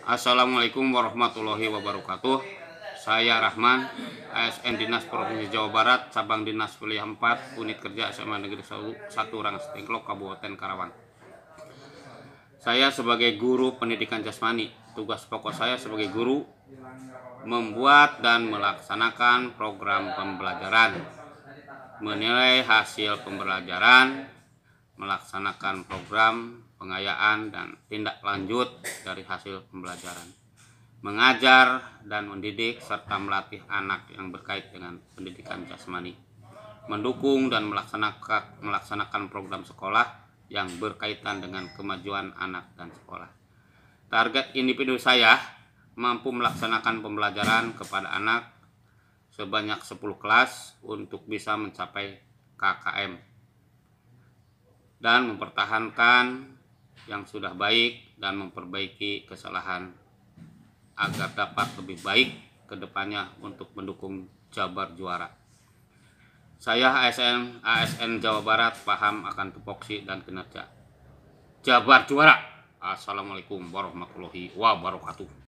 Assalamualaikum warahmatullahi wabarakatuh Saya Rahman ASN Dinas Provinsi Jawa Barat Cabang Dinas Kuliah 4 Unit Kerja SMA Negeri 1 Rangas Tengklok Kabupaten Karawang Saya sebagai guru pendidikan jasmani Tugas pokok saya sebagai guru Membuat dan melaksanakan program pembelajaran Menilai hasil pembelajaran melaksanakan program pengayaan dan tindak lanjut dari hasil pembelajaran, mengajar dan mendidik serta melatih anak yang berkait dengan pendidikan jasmani, mendukung dan melaksanakan melaksanakan program sekolah yang berkaitan dengan kemajuan anak dan sekolah. Target individu saya mampu melaksanakan pembelajaran kepada anak sebanyak 10 kelas untuk bisa mencapai KKM dan mempertahankan yang sudah baik dan memperbaiki kesalahan agar dapat lebih baik ke depannya untuk mendukung Jabar juara. Saya ASN ASN Jawa Barat paham akan tupoksi dan kinerja. Jabar juara. Assalamualaikum warahmatullahi wabarakatuh.